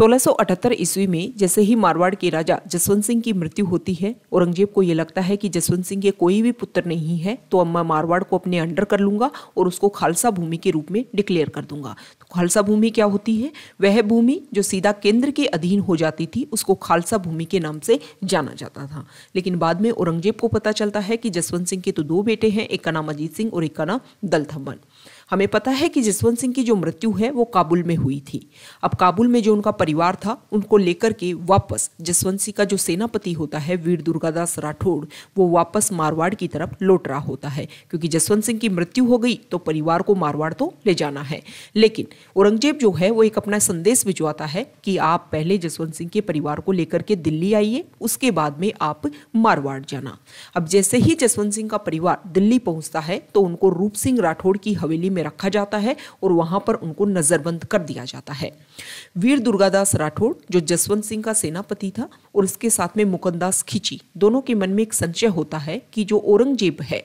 1678 ईस्वी में जैसे ही मारवाड़ के राजा जसवंत सिंह की मृत्यु होती है औरंगजेब को ये लगता है कि जसवंत सिंह के कोई भी पुत्र नहीं है तो अब मैं मारवाड़ को अपने अंडर कर लूंगा और उसको खालसा भूमि के रूप में डिक्लेयर कर दूंगा तो खालसा भूमि क्या होती है वह भूमि जो सीधा केंद्र के अधीन हो जाती थी उसको खालसा भूमि के नाम से जाना जाता था लेकिन बाद में औरंगजेब को पता चलता है कि जसवंत सिंह के तो दो बेटे हैं एक का नाम अजीत सिंह और एक का नाम दलथम्बन हमें पता है कि जसवंत सिंह की जो मृत्यु है वो काबुल में हुई थी अब काबुल में जो उनका परिवार था उनको लेकर के वापस जसवंत सिंह का जो सेनापति होता है वीर दुर्गादास राठौड़ वो वापस मारवाड़ की तरफ लौट रहा होता है क्योंकि जसवंत सिंह की मृत्यु हो गई तो परिवार को मारवाड़ तो ले जाना है लेकिन औरंगजेब जो है वो एक अपना संदेश भिजवाता है कि आप पहले जसवंत सिंह के परिवार को लेकर के दिल्ली आइए उसके बाद में आप मारवाड़ जाना अब जैसे ही जसवंत सिंह का परिवार दिल्ली पहुंचता है तो उनको रूप सिंह राठौड़ की हवेली में रखा जाता है और वहां पर उनको नज़रबंद कर दिया जाता है वीर दुर्गादास राठौड़ जो जसवंत सिंह का सेनापति था और इसके साथ में मुकंदास खिंची दोनों के मन में एक संशय होता है कि जो औरंगजेब है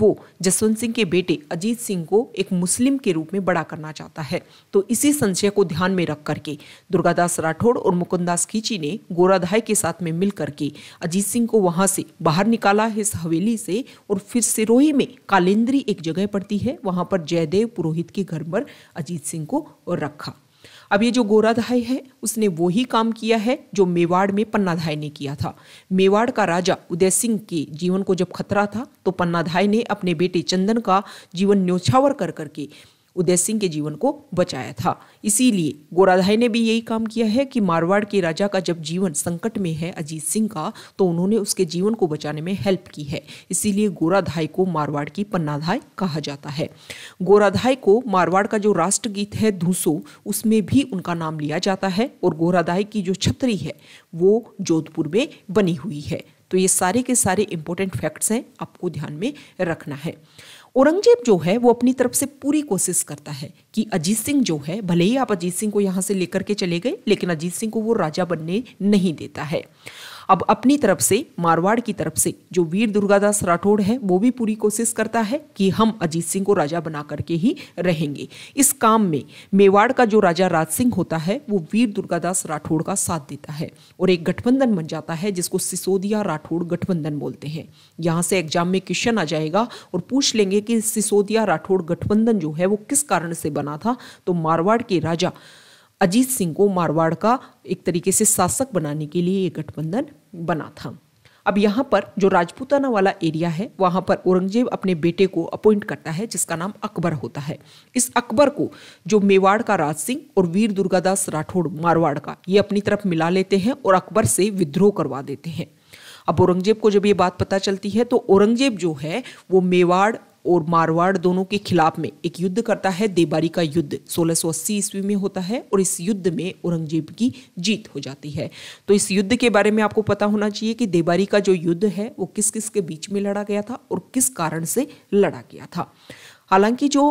वो जसवंत सिंह के बेटे अजीत सिंह को एक मुस्लिम के रूप में बड़ा करना चाहता है तो इसी संशय को ध्यान में रख करके दुर्गादास राठौड़ और मुकुंदास खींची ने गोराधाय के साथ में मिल करके अजीत सिंह को वहाँ से बाहर निकाला इस हवेली से और फिर सिरोही में कालेंद्री एक जगह पड़ती है वहाँ पर जयदेव पुरोहित के घर पर अजीत सिंह को रखा अब ये जो गोराधाई है उसने वो ही काम किया है जो मेवाड़ में पन्नाधाय ने किया था मेवाड़ का राजा उदय सिंह के जीवन को जब खतरा था तो पन्नाधाय ने अपने बेटे चंदन का जीवन न्योछावर कर करके उदय सिंह के जीवन को बचाया था इसीलिए गोराधाई ने भी यही काम किया है कि मारवाड़ के राजा का जब जीवन संकट में है अजीत सिंह का तो उन्होंने उसके जीवन को बचाने में हेल्प की है इसीलिए गोराधाई को मारवाड़ की पन्नाधाई कहा जाता है गोराधाई को मारवाड़ का जो राष्ट्रगीत है धूसो उसमें भी उनका नाम लिया जाता है और गोराधाई की जो छतरी है वो जोधपुर में बनी हुई है तो ये सारे के सारे इम्पोर्टेंट फैक्ट्स हैं आपको ध्यान में रखना है औरंगजेब जो है वो अपनी तरफ से पूरी कोशिश करता है कि अजीत सिंह जो है भले ही आप अजीत सिंह को यहाँ से लेकर के चले गए लेकिन अजीत सिंह को वो राजा बनने नहीं देता है अब अपनी तरफ से मारवाड़ की तरफ से जो वीर दुर्गादास राठौड़ है वो भी पूरी कोशिश करता है कि हम अजीत सिंह को राजा बना करके ही रहेंगे इस काम में मेवाड़ का जो राजा राज सिंह होता है वो वीर दुर्गादास राठौड़ का साथ देता है और एक गठबंधन बन जाता है जिसको सिसोदिया राठौड़ गठबंधन बोलते हैं यहाँ से एग्जाम में क्वेश्चन आ जाएगा और पूछ लेंगे कि सिसोदिया राठौड़ गठबंधन जो है वो किस कारण से बना था तो मारवाड़ के राजा अजीत सिंह को मारवाड़ का एक तरीके से शासक बनाने के लिए ये गठबंधन बना था अब यहाँ पर जो राजपूताना वाला एरिया है वहाँ पर औरंगजेब अपने बेटे को अपॉइंट करता है जिसका नाम अकबर होता है इस अकबर को जो मेवाड़ का राज सिंह और वीर दुर्गादास राठौड़ मारवाड़ का ये अपनी तरफ मिला लेते हैं और अकबर से विद्रोह करवा देते हैं अब औरंगजेब को जब ये बात पता चलती है तो औरंगजेब जो है वो मेवाड़ और मारवाड़ दोनों के खिलाफ में एक युद्ध करता है देबारी का युद्ध 1680 ईस्वी में होता है और इस युद्ध में औरंगजेब की जीत हो जाती है तो इस युद्ध के बारे में आपको पता होना चाहिए कि देबारी का जो युद्ध है वो किस किस के बीच में लड़ा गया था और किस कारण से लड़ा गया था हालांकि जो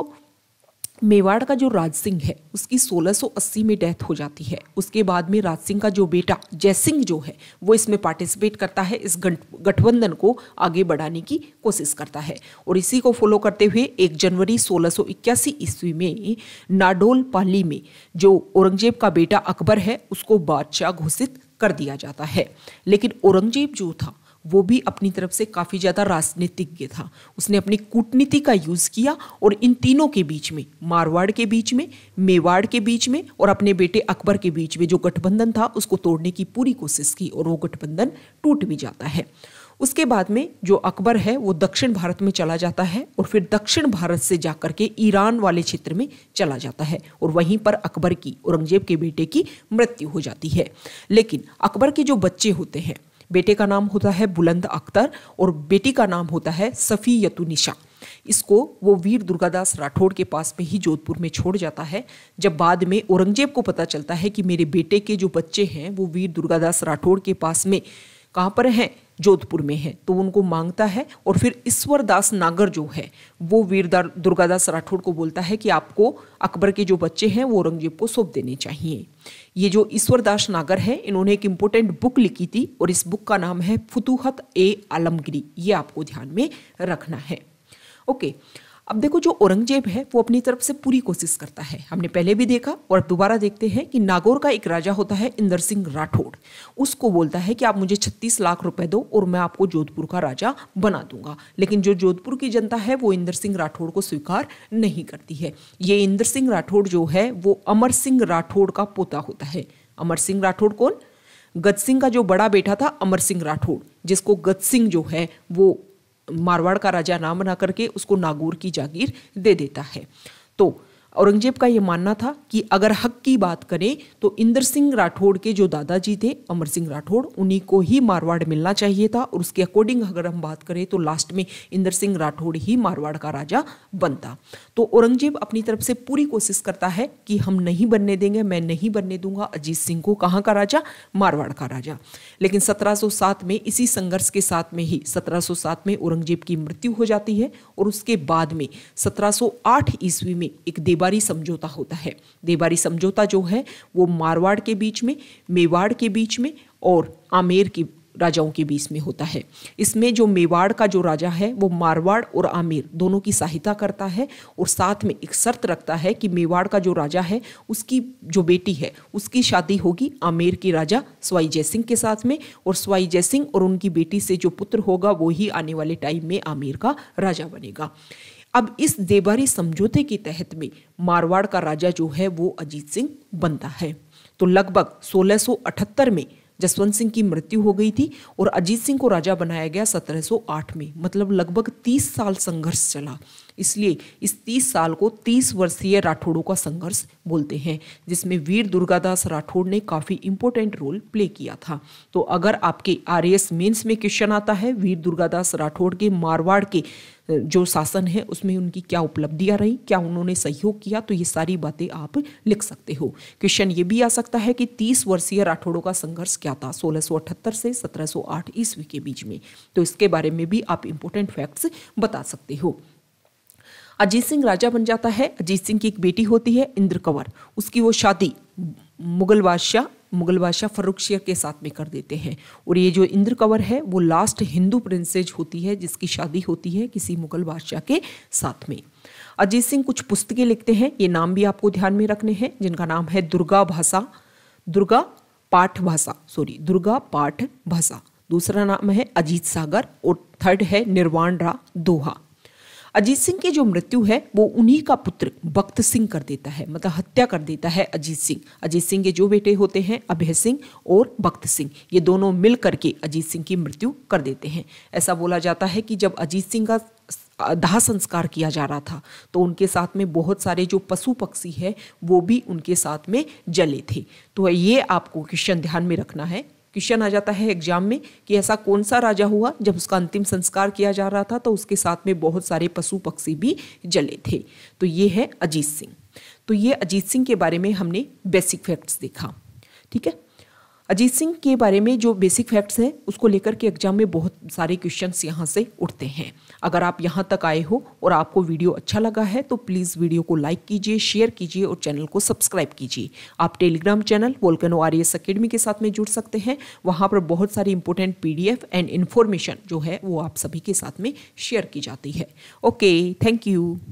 मेवाड़ का जो राज सिंह है उसकी 1680 में डेथ हो जाती है उसके बाद में राज सिंह का जो बेटा जयसिंह जो है वो इसमें पार्टिसिपेट करता है इस गठबंधन को आगे बढ़ाने की कोशिश करता है और इसी को फॉलो करते हुए 1 जनवरी 1681 ईस्वी में नाडोल पाली में जो औरंगजेब का बेटा अकबर है उसको बादशाह घोषित कर दिया जाता है लेकिन औरंगजेब जो था वो भी अपनी तरफ से काफ़ी ज़्यादा राजनीतिज्ञ था उसने अपनी कूटनीति का यूज़ किया और इन तीनों के बीच में मारवाड़ के बीच में मेवाड़ के बीच में और अपने बेटे अकबर के बीच में जो गठबंधन था उसको तोड़ने की पूरी कोशिश की और वो गठबंधन टूट भी जाता है उसके बाद में जो अकबर है वो दक्षिण भारत में चला जाता है और फिर दक्षिण भारत से जा कर के ईरान वाले क्षेत्र में चला जाता है और वहीं पर अकबर की औरंगजेब के बेटे की मृत्यु हो जाती है लेकिन अकबर के जो बच्चे होते हैं बेटे का नाम होता है बुलंद अख्तर और बेटी का नाम होता है सफ़ी यतुनिशा इसको वो वीर दुर्गादास राठौड़ के पास में ही जोधपुर में छोड़ जाता है जब बाद में औरंगजेब को पता चलता है कि मेरे बेटे के जो बच्चे हैं वो वीर दुर्गादास राठौड़ के पास में कहाँ पर हैं जोधपुर में है तो उनको मांगता है और फिर ईश्वर दास नागर जो है वो वीरदार दुर्गादास राठौड़ को बोलता है कि आपको अकबर के जो बच्चे हैं वो औरंगजेब को सौंप देने चाहिए ये जो ईश्वरदास नागर है इन्होंने एक इम्पोर्टेंट बुक लिखी थी और इस बुक का नाम है फतूहत ए आलमगिरी ये आपको ध्यान में रखना है ओके okay. अब देखो जो औरंगजेब है वो अपनी तरफ से पूरी कोशिश करता है हमने पहले भी देखा और अब दोबारा देखते हैं कि नागौर का एक राजा होता है इंदर सिंह राठौड़ उसको बोलता है कि आप मुझे छत्तीस लाख रुपए दो और मैं आपको जोधपुर का राजा बना दूंगा लेकिन जो जोधपुर की जनता है वो इंदर सिंह राठौड़ को स्वीकार नहीं करती है ये इंदर सिंह राठौड़ जो है वो अमर सिंह राठौड़ का पोता होता है अमर सिंह राठौड़ कौन गद सिंह का जो बड़ा बेटा था अमर सिंह राठौड़ जिसको गद सिंह जो है वो मारवाड़ का राजा ना बना करके उसको नागौर की जागीर दे देता है तो औरंगजेब का ये मानना था कि अगर हक की बात करें तो इंद्र सिंह राठौड़ के जो दादाजी थे अमर सिंह राठौड़ उन्हीं को ही मारवाड़ मिलना चाहिए था और उसके अकॉर्डिंग अगर हम बात करें तो लास्ट में इंद्र सिंह राठौड़ ही मारवाड़ का राजा बनता तो औरंगजेब अपनी तरफ से पूरी कोशिश करता है कि हम नहीं बनने देंगे मैं नहीं बनने दूंगा अजीत सिंह को कहाँ का राजा मारवाड़ का राजा लेकिन सत्रह में इसी संघर्ष के साथ में ही सत्रह में औरंगजेब की मृत्यु हो जाती है और उसके बाद में सत्रह ईस्वी में एक देवा देवारी समझौता होता है देबारी समझौता जो है वो मारवाड़ के बीच में मेवाड़ के बीच में और आमेर के राजाओं के बीच में होता है इसमें जो मेवाड़ का जो राजा है वो मारवाड़ और आमेर दोनों की सहायता करता है और साथ में एक शर्त रखता है कि मेवाड़ का जो राजा है उसकी जो बेटी है उसकी शादी होगी आमेर के राजा स्वाई जयसिंह के साथ में और स्वाई जयसिंह और उनकी बेटी से जो पुत्र होगा वो ही आने वाले टाइम में आमेर का राजा बनेगा अब इस देबारी समझौते के तहत में मारवाड़ का राजा जो है वो अजीत सिंह बनता है तो लगभग 1678 में जसवंत सिंह की मृत्यु हो गई थी और अजीत सिंह को राजा बनाया गया 1708 में मतलब लगभग 30 साल संघर्ष चला इसलिए इस तीस साल को तीस वर्षीय राठौड़ों का संघर्ष बोलते हैं जिसमें वीर दुर्गादास राठौड़ ने काफ़ी इंपॉर्टेंट रोल प्ले किया था तो अगर आपके आर एस मेन्स में क्वेश्चन आता है वीर दुर्गादास राठौड़ के मारवाड़ के जो शासन है उसमें उनकी क्या उपलब्धियां रही क्या उन्होंने सहयोग किया तो ये सारी बातें आप लिख सकते हो क्वेश्चन ये भी आ सकता है कि तीस वर्षीय राठौड़ों का संघर्ष क्या था 1678 से 1708 ईस्वी के बीच में तो इसके बारे में भी आप इंपॉर्टेंट फैक्ट्स बता सकते हो अजीत सिंह राजा बन जाता है अजीत सिंह की एक बेटी होती है इंद्र कंवर उसकी वो शादी मुगल बादशाह मुगल बादशाह फर्रुख शेर के साथ में कर देते हैं और ये जो इंद्र कंवर है वो लास्ट हिंदू प्रिंसेज होती है जिसकी शादी होती है किसी मुगल बादशाह के साथ में अजीत सिंह कुछ पुस्तकें लिखते हैं ये नाम भी आपको ध्यान में रखने हैं जिनका नाम है दुर्गा भाषा दुर्गा पाठ भाषा सॉरी दुर्गा पाठ भाषा दूसरा नाम है अजीत सागर और थर्ड है निर्वाण रा दोहा अजीत सिंह की जो मृत्यु है वो उन्हीं का पुत्र भक्त सिंह कर देता है मतलब हत्या कर देता है अजीत सिंह अजीत सिंह के जो बेटे होते हैं अभय सिंह और भक्त सिंह ये दोनों मिल करके अजीत सिंह की मृत्यु कर देते हैं ऐसा बोला जाता है कि जब अजीत सिंह का दाह संस्कार किया जा रहा था तो उनके साथ में बहुत सारे जो पशु पक्षी है वो भी उनके साथ में जले थे तो ये आपको क्वेश्चन ध्यान में रखना है क्वेश्चन आ जाता है एग्जाम में कि ऐसा कौन सा राजा हुआ जब उसका अंतिम संस्कार किया जा रहा था तो उसके साथ में बहुत सारे पशु पक्षी भी जले थे तो ये है अजीत सिंह तो ये अजीत सिंह के बारे में हमने बेसिक फैक्ट्स देखा ठीक है अजीत सिंह के बारे में जो बेसिक फैक्ट्स हैं उसको लेकर के एग्जाम में बहुत सारे क्वेश्चंस यहाँ से उठते हैं अगर आप यहाँ तक आए हो और आपको वीडियो अच्छा लगा है तो प्लीज़ वीडियो को लाइक कीजिए शेयर कीजिए और चैनल को सब्सक्राइब कीजिए आप telegram channel volcano R S academy के साथ में जुड़ सकते हैं वहाँ पर बहुत सारी इंपॉर्टेंट पी एंड इन्फॉर्मेशन जो है वो आप सभी के साथ में शेयर की जाती है ओके थैंक यू